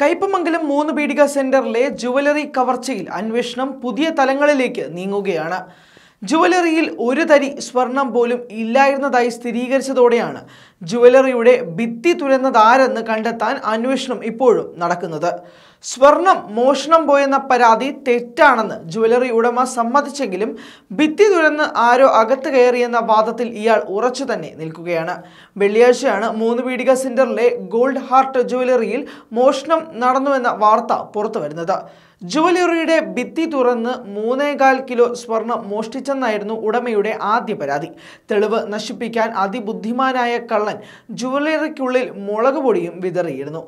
കയ്പമംഗലം മൂന്ന് പീടിക സെന്ററിലെ ജുവലറി കവർച്ചയിൽ അന്വേഷണം പുതിയ തലങ്ങളിലേക്ക് നീങ്ങുകയാണ് ജുവലറിയിൽ ഒരു തരി സ്വർണം പോലും ഇല്ലായിരുന്നതായി സ്ഥിരീകരിച്ചതോടെയാണ് ജുവലറിയുടെ ഭിത്തി തുരന്നതാരെന്ന് കണ്ടെത്താൻ അന്വേഷണം ഇപ്പോഴും നടക്കുന്നത് സ്വർണം മോഷണം പോയെന്ന പരാതി തെറ്റാണെന്ന് ജുവലറി ഉടമ സമ്മതിച്ചെങ്കിലും ഭിത്തി തുരന്ന് ആരോ അകത്ത് കയറിയെന്ന വാദത്തിൽ ഇയാൾ ഉറച്ചു തന്നെ നിൽക്കുകയാണ് വെള്ളിയാഴ്ചയാണ് മൂന്ന് പീടിക സെന്ററിലെ ഗോൾഡ് ഹാർട്ട് ജുവലറിയിൽ മോഷണം നടന്നുവെന്ന വാർത്ത പുറത്തു വരുന്നത് ജുവലറിയുടെ ഭിത്തി തുറന്ന് മൂന്നേകാൽ കിലോ സ്വർണം മോഷ്ടിച്ചെന്നായിരുന്നു ഉടമയുടെ ആദ്യ പരാതി തെളിവ് നശിപ്പിക്കാൻ അതിബുദ്ധിമാനായ കള്ളൻ ജുവലറിക്കുള്ളിൽ മുളക് പൊടിയും വിതറിയിരുന്നു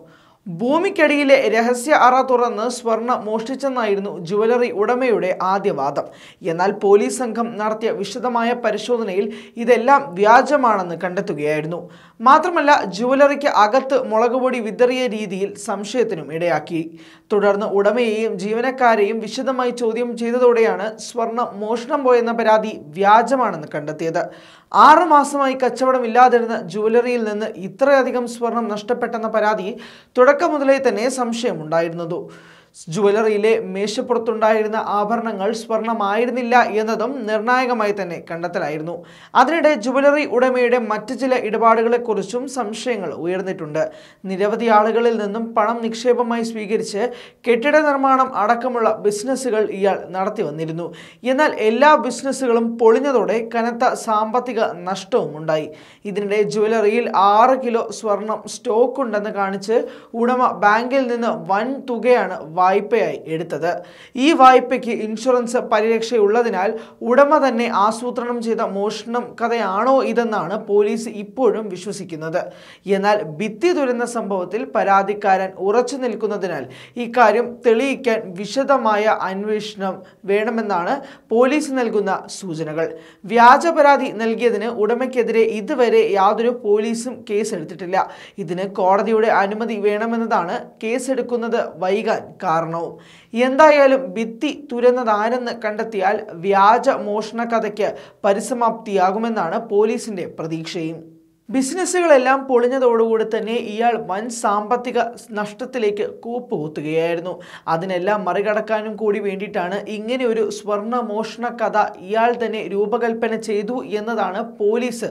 ഭൂമിക്കടിയിലെ രഹസ്യ അറ തുറന്ന് സ്വർണം മോഷ്ടിച്ചെന്നായിരുന്നു ജുവലറി ഉടമയുടെ ആദ്യ വാദം എന്നാൽ പോലീസ് സംഘം നടത്തിയ വിശദമായ പരിശോധനയിൽ ഇതെല്ലാം വ്യാജമാണെന്ന് കണ്ടെത്തുകയായിരുന്നു മാത്രമല്ല ജുവലറിക്ക് അകത്ത് മുളകുപൊടി വിതറിയ രീതിയിൽ സംശയത്തിനും ഇടയാക്കി തുടർന്ന് ഉടമയെയും ജീവനക്കാരെയും വിശദമായി ചോദ്യം ചെയ്തതോടെയാണ് സ്വർണം മോഷണം പോയെന്ന പരാതി വ്യാജമാണെന്ന് കണ്ടെത്തിയത് ആറു മാസമായി കച്ചവടമില്ലാതിരുന്ന ജുവലറിയിൽ നിന്ന് ഇത്രയധികം സ്വർണം നഷ്ടപ്പെട്ടെന്ന പരാതി തുടർ തുടക്കം മുതലേ തന്നെ സംശയമുണ്ടായിരുന്നത് ജുവലറിയിലെ മേശപ്പുറത്തുണ്ടായിരുന്ന ആഭരണങ്ങൾ സ്വർണമായിരുന്നില്ല എന്നതും നിർണായകമായി തന്നെ കണ്ടെത്തലായിരുന്നു അതിനിടെ ജുവലറി ഉടമയുടെ മറ്റു ചില ഇടപാടുകളെക്കുറിച്ചും സംശയങ്ങൾ ഉയർന്നിട്ടുണ്ട് നിരവധി ആളുകളിൽ നിന്നും പണം നിക്ഷേപമായി സ്വീകരിച്ച് കെട്ടിട നിർമ്മാണം അടക്കമുള്ള ബിസിനസ്സുകൾ ഇയാൾ നടത്തി വന്നിരുന്നു എന്നാൽ എല്ലാ ബിസിനസ്സുകളും പൊളിഞ്ഞതോടെ കനത്ത സാമ്പത്തിക നഷ്ടവും ഉണ്ടായി ഇതിനിടെ ജുവലറിയിൽ ആറ് കിലോ സ്വർണം സ്റ്റോക്ക് ഉണ്ടെന്ന് കാണിച്ച് ഉടമ ബാങ്കിൽ നിന്ന് വൻ തുകയാണ് വായ്പയായി എടുത്തത് ഈ വായ്പയ്ക്ക് ഇൻഷുറൻസ് പരിരക്ഷയുള്ളതിനാൽ ഉടമ തന്നെ ആസൂത്രണം ചെയ്ത മോഷണം കഥയാണോ ഇതെന്നാണ് പോലീസ് ഇപ്പോഴും വിശ്വസിക്കുന്നത് എന്നാൽ ഭിത്തി തുരുന്ന സംഭവത്തിൽ പരാതിക്കാരൻ ഉറച്ചു നിൽക്കുന്നതിനാൽ ഇക്കാര്യം തെളിയിക്കാൻ വിശദമായ അന്വേഷണം വേണമെന്നാണ് പോലീസ് നൽകുന്ന സൂചനകൾ വ്യാജ പരാതി നൽകിയതിന് ഉടമയ്ക്കെതിരെ ഇതുവരെ യാതൊരു പോലീസും കേസെടുത്തിട്ടില്ല ഇതിന് കോടതിയുടെ അനുമതി വേണമെന്നതാണ് കേസെടുക്കുന്നത് വൈകാൻ കാരണം കാരണവും എന്തായാലും ഭിത്തി തുരന്നതാരെന്ന് കണ്ടെത്തിയാൽ വ്യാജ മോഷണ കഥയ്ക്ക് പരിസമാപ്തിയാകുമെന്നാണ് പോലീസിന്റെ പ്രതീക്ഷയും ബിസിനസ്സുകളെല്ലാം പൊളിഞ്ഞതോടുകൂടി തന്നെ ഇയാൾ വൻ സാമ്പത്തിക നഷ്ടത്തിലേക്ക് കുത്തുകയായിരുന്നു അതിനെല്ലാം മറികടക്കാനും കൂടി വേണ്ടിയിട്ടാണ് ഇങ്ങനെ ഒരു സ്വർണ്ണ മോഷണ കഥ ഇയാൾ തന്നെ രൂപകൽപ്പന ചെയ്തു എന്നതാണ് പോലീസ്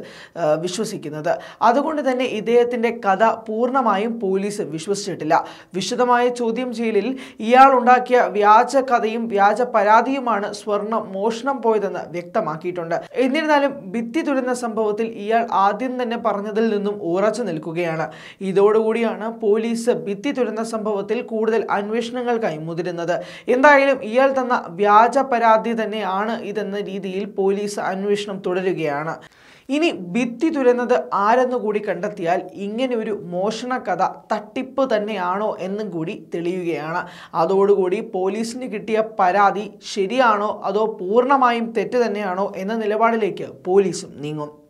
വിശ്വസിക്കുന്നത് അതുകൊണ്ട് തന്നെ ഇദ്ദേഹത്തിൻ്റെ കഥ പൂർണ്ണമായും പോലീസ് വിശ്വസിച്ചിട്ടില്ല വിശദമായ ചോദ്യം ചെയ്യലിൽ ഇയാൾ ഉണ്ടാക്കിയ വ്യാജ കഥയും വ്യാജ പരാതിയുമാണ് സ്വർണ്ണ മോഷണം പോയതെന്ന് വ്യക്തമാക്കിയിട്ടുണ്ട് എന്നിരുന്നാലും ഭിത്തി തുരുന്ന സംഭവത്തിൽ ഇയാൾ ആദ്യം തന്നെ പറഞ്ഞതിൽ നിന്നും ഉറച്ചു നിൽക്കുകയാണ് ഇതോടുകൂടിയാണ് പോലീസ് ഭിത്തി തുരുന്ന സംഭവത്തിൽ കൂടുതൽ അന്വേഷണങ്ങൾക്കായി മുതിരുന്നത് എന്തായാലും ഇയാൾ തന്ന വ്യാജ പരാതി തന്നെയാണ് ഇതെന്ന രീതിയിൽ പോലീസ് അന്വേഷണം തുടരുകയാണ് ഇനി ഭിത്തി തുരന്നത് ആരെന്നു കൂടി കണ്ടെത്തിയാൽ ഇങ്ങനെ ഒരു മോഷണ കഥ തട്ടിപ്പ് തന്നെയാണോ എന്നും കൂടി തെളിയുകയാണ് അതോടുകൂടി പോലീസിന് കിട്ടിയ പരാതി ശരിയാണോ അതോ പൂർണ്ണമായും തെറ്റ് തന്നെയാണോ എന്ന നിലപാടിലേക്ക് പോലീസും നീങ്ങും